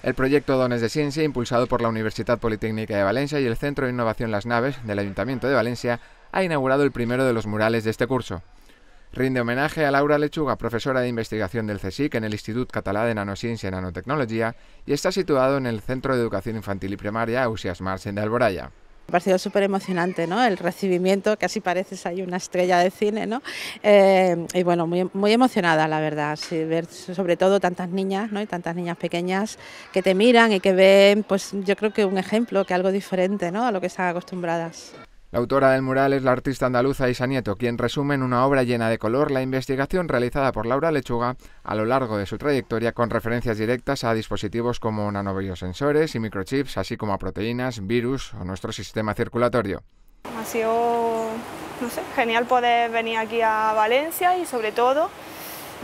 El proyecto Dones de Ciencia, impulsado por la Universidad Politécnica de Valencia y el Centro de Innovación Las Naves del Ayuntamiento de Valencia, ha inaugurado el primero de los murales de este curso. Rinde homenaje a Laura Lechuga, profesora de investigación del CSIC en el Institut Català de Nanociencia y Nanotecnología, y está situado en el Centro de Educación Infantil y Primaria Ausias Marsen de Alboraya. Me ha parecido súper emocionante, ¿no? El recibimiento, casi pareces ahí una estrella de cine, ¿no? Eh, y bueno, muy, muy emocionada, la verdad, ver sobre todo tantas niñas, ¿no? Y tantas niñas pequeñas que te miran y que ven, pues yo creo que un ejemplo, que algo diferente, ¿no? A lo que están acostumbradas. La autora del mural es la artista andaluza Isa Nieto, quien resume en una obra llena de color la investigación realizada por Laura Lechuga a lo largo de su trayectoria con referencias directas a dispositivos como nanobiosensores y microchips, así como a proteínas, virus o nuestro sistema circulatorio. Ha sido, genial poder venir aquí a Valencia y sobre todo,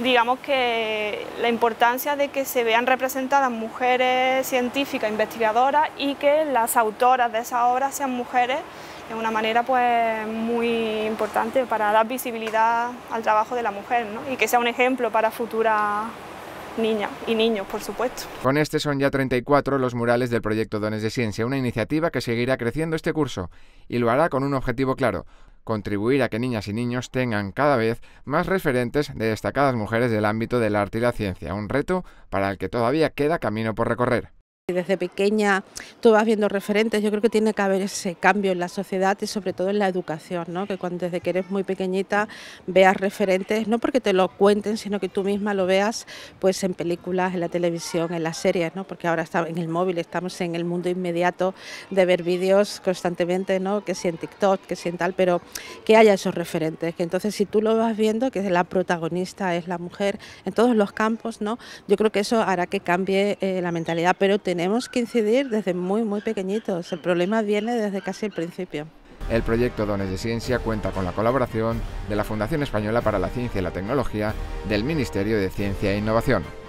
digamos que la importancia de que se vean representadas mujeres científicas, investigadoras y que las autoras de esa obra sean mujeres es una manera pues muy importante para dar visibilidad al trabajo de la mujer ¿no? y que sea un ejemplo para futuras niñas y niños, por supuesto. Con este son ya 34 los murales del proyecto Dones de Ciencia, una iniciativa que seguirá creciendo este curso y lo hará con un objetivo claro, contribuir a que niñas y niños tengan cada vez más referentes de destacadas mujeres del ámbito del arte y la ciencia, un reto para el que todavía queda camino por recorrer. Desde pequeña tú vas viendo referentes, yo creo que tiene que haber ese cambio en la sociedad y sobre todo en la educación, ¿no? que cuando desde que eres muy pequeñita veas referentes, no porque te lo cuenten, sino que tú misma lo veas pues en películas, en la televisión, en las series, porque ahora está en el móvil, estamos en el mundo inmediato de ver vídeos constantemente, ¿no? que si en TikTok, que si en tal, pero que haya esos referentes, que entonces si tú lo vas viendo, que la protagonista es la mujer en todos los campos, ¿no? yo creo que eso hará que cambie eh, la mentalidad, pero tenemos que incidir desde muy, muy pequeñitos. El problema viene desde casi el principio. El proyecto Dones de Ciencia cuenta con la colaboración de la Fundación Española para la Ciencia y la Tecnología del Ministerio de Ciencia e Innovación.